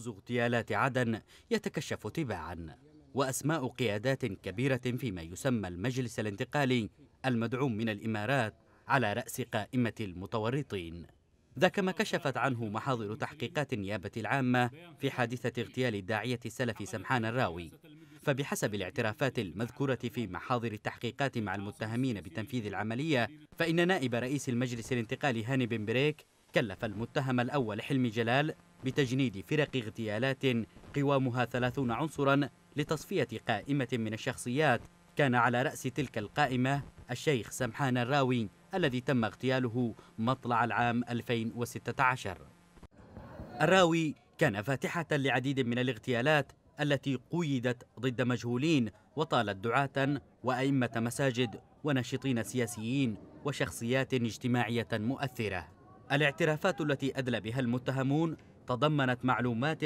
لغز اغتيالات عدن يتكشف تباعا وأسماء قيادات كبيرة فيما يسمى المجلس الانتقالي المدعوم من الإمارات على رأس قائمة المتورطين ذاك ما كشفت عنه محاضر تحقيقات النيابة العامة في حادثة اغتيال الداعية السلفي سمحان الراوي فبحسب الاعترافات المذكورة في محاضر التحقيقات مع المتهمين بتنفيذ العملية فإن نائب رئيس المجلس الانتقالي هاني بن بريك كلف المتهم الأول حلمي جلال بتجنيد فرق اغتيالات قوامها ثلاثون عنصرا لتصفية قائمة من الشخصيات كان على رأس تلك القائمة الشيخ سمحان الراوي الذي تم اغتياله مطلع العام 2016 الراوي كان فاتحة لعديد من الاغتيالات التي قيدت ضد مجهولين وطالت دعاة وأئمة مساجد وناشطين سياسيين وشخصيات اجتماعية مؤثرة الاعترافات التي أدلى بها المتهمون تضمنت معلومات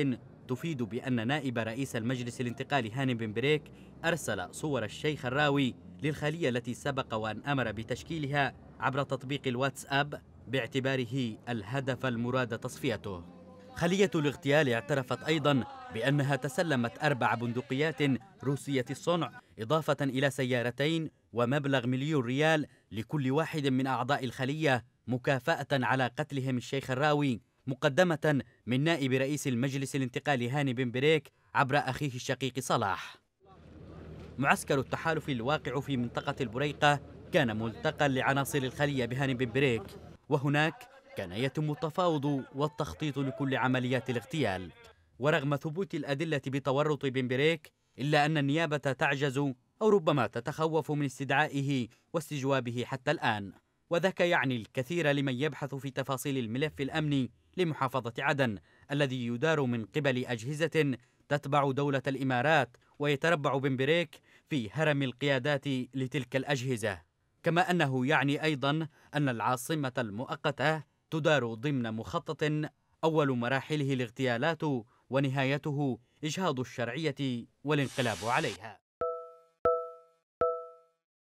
تفيد بأن نائب رئيس المجلس الانتقالي هاني بن بريك أرسل صور الشيخ الراوي للخلية التي سبق وأن أمر بتشكيلها عبر تطبيق الواتساب باعتباره الهدف المراد تصفيته خلية الاغتيال اعترفت أيضا بأنها تسلمت أربع بندقيات روسية الصنع إضافة إلى سيارتين ومبلغ مليون ريال لكل واحد من أعضاء الخلية مكافأة على قتلهم الشيخ الراوي مقدمة من نائب رئيس المجلس الانتقالي هاني بن بريك عبر أخيه الشقيق صلاح معسكر التحالف الواقع في منطقة البريقة كان ملتقى لعناصر الخلية بهاني بن بريك وهناك كان يتم التفاوض والتخطيط لكل عمليات الاغتيال ورغم ثبوت الأدلة بتورط بن بريك إلا أن النيابة تعجز أو ربما تتخوف من استدعائه واستجوابه حتى الآن وذاك يعني الكثير لمن يبحث في تفاصيل الملف الأمني لمحافظة عدن الذي يدار من قبل أجهزة تتبع دولة الإمارات ويتربع بمبريك في هرم القيادات لتلك الأجهزة كما أنه يعني أيضا أن العاصمة المؤقتة تدار ضمن مخطط أول مراحله الاغتيالات ونهايته إجهاض الشرعية والانقلاب عليها